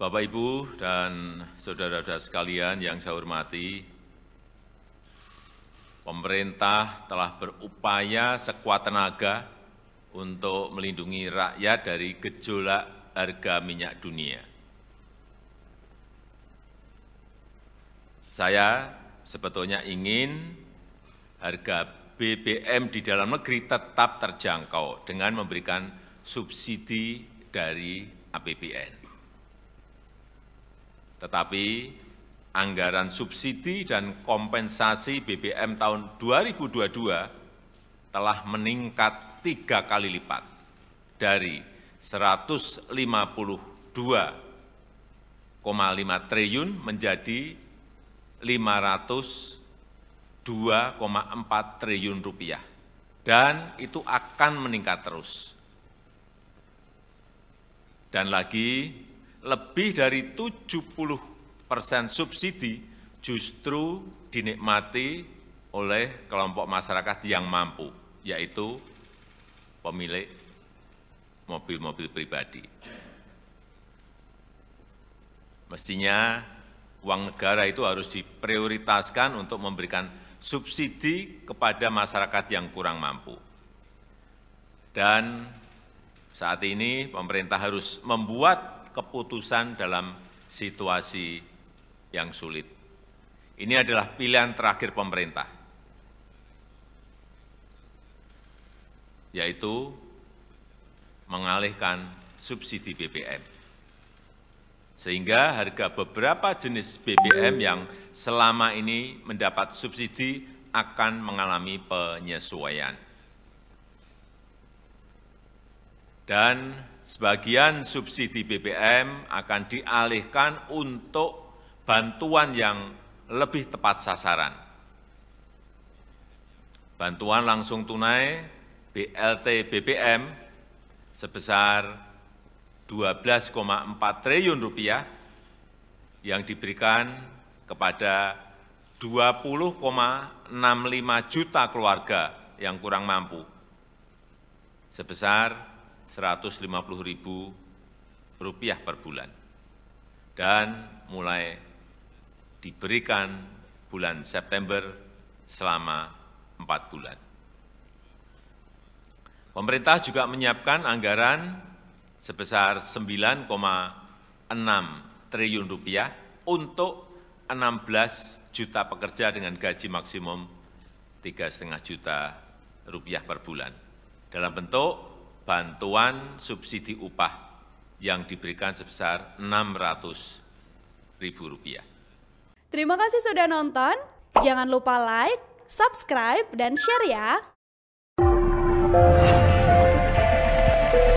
Bapak, Ibu, dan saudara-saudara sekalian yang saya hormati, pemerintah telah berupaya sekuat tenaga untuk melindungi rakyat dari gejolak harga minyak dunia. Saya sebetulnya ingin harga BBM di dalam negeri tetap terjangkau dengan memberikan subsidi dari APBN tetapi anggaran subsidi dan kompensasi BBM tahun 2022 telah meningkat tiga kali lipat dari 152,5 triliun menjadi 502,4 triliun rupiah. Dan itu akan meningkat terus. Dan lagi lebih dari 70 persen subsidi justru dinikmati oleh kelompok masyarakat yang mampu, yaitu pemilik mobil-mobil pribadi. Mestinya uang negara itu harus diprioritaskan untuk memberikan subsidi kepada masyarakat yang kurang mampu. Dan saat ini pemerintah harus membuat keputusan dalam situasi yang sulit. Ini adalah pilihan terakhir pemerintah, yaitu mengalihkan subsidi BBM. Sehingga harga beberapa jenis BBM yang selama ini mendapat subsidi akan mengalami penyesuaian. Dan sebagian subsidi BBM akan dialihkan untuk bantuan yang lebih tepat sasaran. Bantuan langsung tunai BLT BBM sebesar 12,4 triliun rupiah yang diberikan kepada 20,65 juta keluarga yang kurang mampu sebesar Rp150.000 per bulan. Dan mulai diberikan bulan September selama empat bulan. Pemerintah juga menyiapkan anggaran sebesar 9,6 triliun rupiah untuk 16 juta pekerja dengan gaji maksimum 3,5 juta rupiah per bulan dalam bentuk bantuan subsidi upah yang diberikan sebesar Rp600.000. Terima kasih sudah nonton. Jangan lupa like, subscribe, dan share ya.